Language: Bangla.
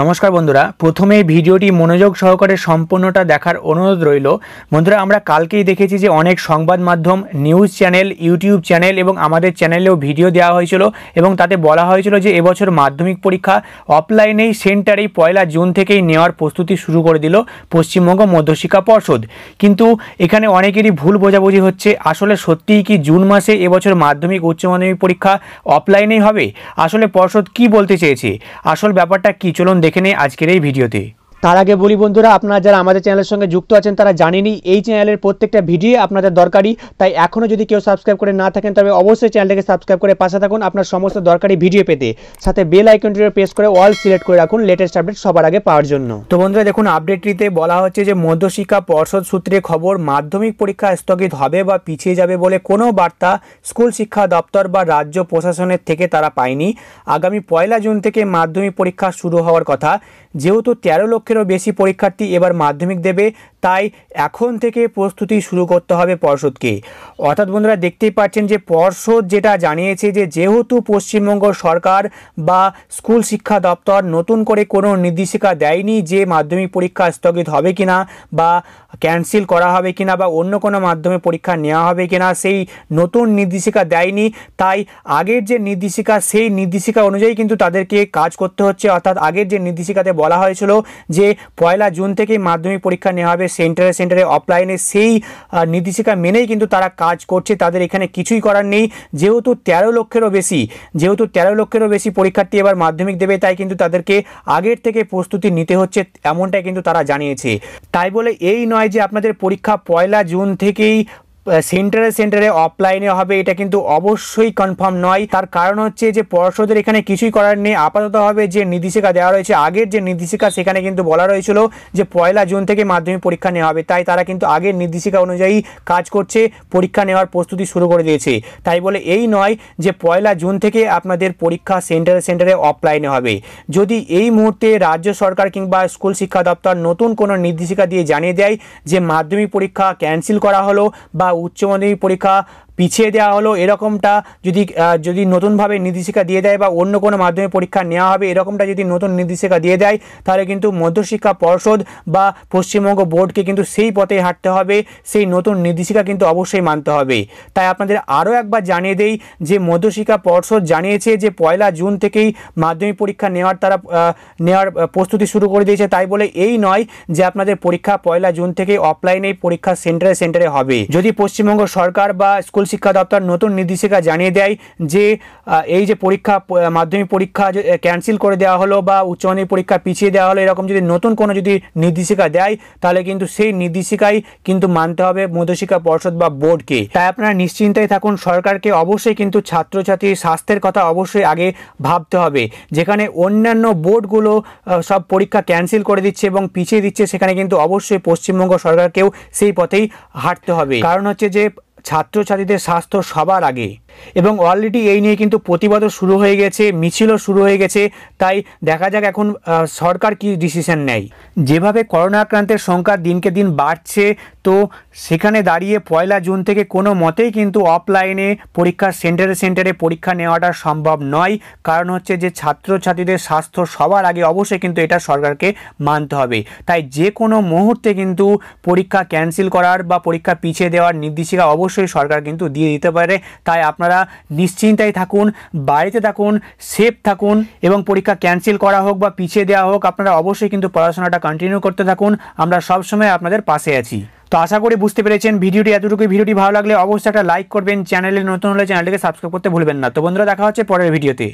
নমস্কার বন্ধুরা প্রথমে ভিডিওটি মনোযোগ সহকারে সম্পূর্ণটা দেখার অনুরোধ রইল বন্ধুরা আমরা কালকেই দেখেছি যে অনেক সংবাদ মাধ্যম নিউজ চ্যানেল ইউটিউব চ্যানেল এবং আমাদের চ্যানেলেও ভিডিও দেওয়া হয়েছিল এবং তাতে বলা হয়েছিল যে এবছর মাধ্যমিক পরীক্ষা অফলাইনেই সেন্টারেই পয়লা জুন থেকেই নেওয়ার প্রস্তুতি শুরু করে দিল পশ্চিমবঙ্গ মধ্যশিক্ষা পর্ষদ কিন্তু এখানে অনেকেরই ভুল বোঝাবুঝি হচ্ছে আসলে সত্যিই কি জুন মাসে এবছর মাধ্যমিক উচ্চ মাধ্যমিক পরীক্ষা অফলাইনেই হবে আসলে পর্ষদ কি বলতে চেয়েছে আসল ব্যাপারটা কী চলুন देखे नहीं आजकल भिडियोते তার আগে বলি বন্ধুরা আপনারা যারা আমাদের চ্যানেলের সঙ্গে যুক্ত আছেন তারা জানেনি এই চ্যানেলের প্রত্যেকটা ভিডিও আপনাদের দরকারি তাই এখনও যদি কেউ সাবস্ক্রাইব করে না থাকেন তবে অবশ্যই চ্যানেলটাকে সাবস্ক্রাইব করে পাশে থাকুন আপনার সমস্ত দরকারি ভিডিও পেতে সাথে বেল আইকনটি প্রেস করে অল সিলেক্ট করে রাখুন লেটেস্ট আপডেট সবার আগে পাওয়ার জন্য তো বন্ধুরা দেখুন আপডেটটিতে বলা হচ্ছে যে মধ্যশিক্ষা পর্ষদ সূত্রে খবর মাধ্যমিক পরীক্ষা স্থগিত হবে বা পিছিয়ে যাবে বলে কোনো বার্তা স্কুল শিক্ষা দপ্তর বা রাজ্য প্রশাসনের থেকে তারা পায়নি আগামী পয়লা জুন থেকে মাধ্যমিক পরীক্ষা শুরু হওয়ার কথা যেহেতু তেরো লক্ষ লক্ষেরও বেশি পরীক্ষার্থী এবার মাধ্যমিক দেবে তাই এখন থেকে প্রস্তুতি শুরু করতে হবে পর্ষদকে অর্থাৎ বন্ধুরা দেখতেই পাচ্ছেন যে পর্ষদ যেটা জানিয়েছে যে যেহেতু পশ্চিমবঙ্গ সরকার বা স্কুল শিক্ষা দপ্তর নতুন করে কোনো নির্দেশিকা দেয়নি যে মাধ্যমিক পরীক্ষা স্থগিত হবে কিনা বা ক্যান্সেল করা হবে কিনা বা অন্য কোনো মাধ্যমে পরীক্ষা নেওয়া হবে কিনা সেই নতুন নির্দেশিকা দেয়নি তাই আগের যে নির্দেশিকা সেই নির্দেশিকা অনুযায়ী কিন্তু তাদেরকে কাজ করতে হচ্ছে অর্থাৎ আগের যে নির্দেশিকাতে বলা হয়েছিল যে পয়লা জুন থেকে মাধ্যমিক পরীক্ষা নেওয়া হবে সেন্টারে সেন্টারে অফলাইনে সেই নির্দেশিকা মেনেই কিন্তু তারা কাজ করছে তাদের এখানে কিছুই করার নেই যেহেতু তেরো লক্ষেরও বেশি যেহেতু তেরো লক্ষেরও বেশি পরীক্ষার্থী এবার মাধ্যমিক দেবে তাই কিন্তু তাদেরকে আগের থেকে প্রস্তুতি নিতে হচ্ছে এমনটাই কিন্তু তারা জানিয়েছে তাই বলে এই নয় যে আপনাদের পরীক্ষা পয়লা জুন থেকেই সেন্টারে সেন্টারে অফলাইনে হবে এটা কিন্তু অবশ্যই কনফার্ম নয় তার কারণ হচ্ছে যে পর্ষদের এখানে কিছুই করার নেই আপাতত হবে যে নির্দেশিকা দেওয়া রয়েছে আগের যে নির্দেশিকা সেখানে কিন্তু বলা রয়েছিল যে পয়লা জুন থেকে মাধ্যমিক পরীক্ষা নেওয়া হবে তাই তারা কিন্তু আগের নির্দেশিকা অনুযায়ী কাজ করছে পরীক্ষা নেওয়ার প্রস্তুতি শুরু করে দিয়েছে তাই বলে এই নয় যে পয়লা জুন থেকে আপনাদের পরীক্ষা সেন্টারে সেন্টারে অফলাইনে হবে যদি এই মুহূর্তে রাজ্য সরকার কিংবা স্কুল শিক্ষা দপ্তর নতুন কোনো নির্দেশিকা দিয়ে জানিয়ে দেয় যে মাধ্যমিক পরীক্ষা ক্যান্সেল করা হলো বা উচ্চ পরীক্ষা পিছিয়ে দেওয়া হলো এরকমটা যদি যদি নতুনভাবে নির্দেশিকা দিয়ে দেয় বা অন্য কোনো মাধ্যমে পরীক্ষা নেওয়া হবে এরকমটা যদি নতুন নির্দেশিকা দিয়ে দেয় তাহলে কিন্তু মধ্যশিক্ষা পর্ষদ বা পশ্চিমবঙ্গ বোর্ডকে কিন্তু সেই পথে হাঁটতে হবে সেই নতুন নির্দেশিকা কিন্তু অবশ্যই মানতে হবে তাই আপনাদের আরও একবার জানিয়ে দেই যে মধ্যশিক্ষা পর্ষদ জানিয়েছে যে পয়লা জুন থেকেই মাধ্যমিক পরীক্ষা নেওয়ার তারা নেওয়ার প্রস্তুতি শুরু করে দিয়েছে তাই বলে এই নয় যে আপনাদের পরীক্ষা পয়লা জুন থেকে অফলাইনে পরীক্ষা সেন্টারে সেন্টারে হবে যদি পশ্চিমবঙ্গ সরকার বা স্কুল স্কুল শিক্ষা দপ্তর নতুন নির্দেশিকা জানিয়ে দেয় যে এই যে পরীক্ষা মাধ্যমিক পরীক্ষা ক্যান্সেল করে দেওয়া হলো বা উচ্চমাধ্যমিক পরীক্ষা পিছিয়ে দেওয়া হলো এরকম যদি নতুন কোনো যদি নির্দেশিকা দেয় তাহলে কিন্তু সেই নির্দেশিকাই কিন্তু মানতে হবে মধ্যশিক্ষা পর্ষদ বা বোর্ডকে তাই আপনারা নিশ্চিন্তায় থাকুন সরকারকে অবশ্যই কিন্তু ছাত্রছাত্রীর স্বাস্থ্যের কথা অবশ্যই আগে ভাবতে হবে যেখানে অন্যান্য বোর্ডগুলো সব পরীক্ষা ক্যান্সেল করে দিচ্ছে এবং পিছিয়ে দিচ্ছে সেখানে কিন্তু অবশ্যই পশ্চিমবঙ্গ সরকারকেও সেই পথেই হাঁটতে হবে কারণ হচ্ছে যে ছাত্রছাত্রীদের স্বাস্থ্য সবার আগে এবং অলরেডি এই নিয়ে কিন্তু প্রতিবাদও শুরু হয়ে গেছে মিছিলও শুরু হয়ে গেছে তাই দেখা যাক এখন সরকার কি ডিসিশন নেয় যেভাবে করোনা আক্রান্তের সংখ্যা দিনকে দিন বাড়ছে তো সেখানে দাঁড়িয়ে পয়লা জুন থেকে কোনো মতেই কিন্তু অফলাইনে পরীক্ষা সেন্টারে সেন্টারে পরীক্ষা নেওয়াটা সম্ভব নয় কারণ হচ্ছে যে ছাত্রছাত্রীদের স্বাস্থ্য সবার আগে অবশ্যই কিন্তু এটা সরকারকে মানতে হবে তাই যে কোনো মুহূর্তে কিন্তু পরীক্ষা ক্যান্সেল করার বা পরীক্ষা পিছিয়ে দেওয়ার নির্দেশিকা অবশ্যই সরকার কিন্তু দিয়ে দিতে পারে তাই আপনার আপনারা নিশ্চিন্তায় থাকুন বাড়িতে থাকুন সেফ থাকুন এবং পরীক্ষা ক্যান্সেল করা হোক বা পিছিয়ে দেওয়া হোক আপনারা অবশ্যই কিন্তু পড়াশোনাটা কন্টিনিউ করতে থাকুন আমরা সবসময় আপনাদের পাশে আছি তো আশা করি বুঝতে পেরেছেন ভিডিওটি এতটুকুই ভিডিওটি ভালো লাগলে অবশ্যই একটা লাইক করবেন চ্যানেলে নতুন হলে চ্যানেলটিকে সাবস্ক্রাইব করতে ভুলবেন না তো বন্ধুরা দেখা হচ্ছে পরের ভিডিওতে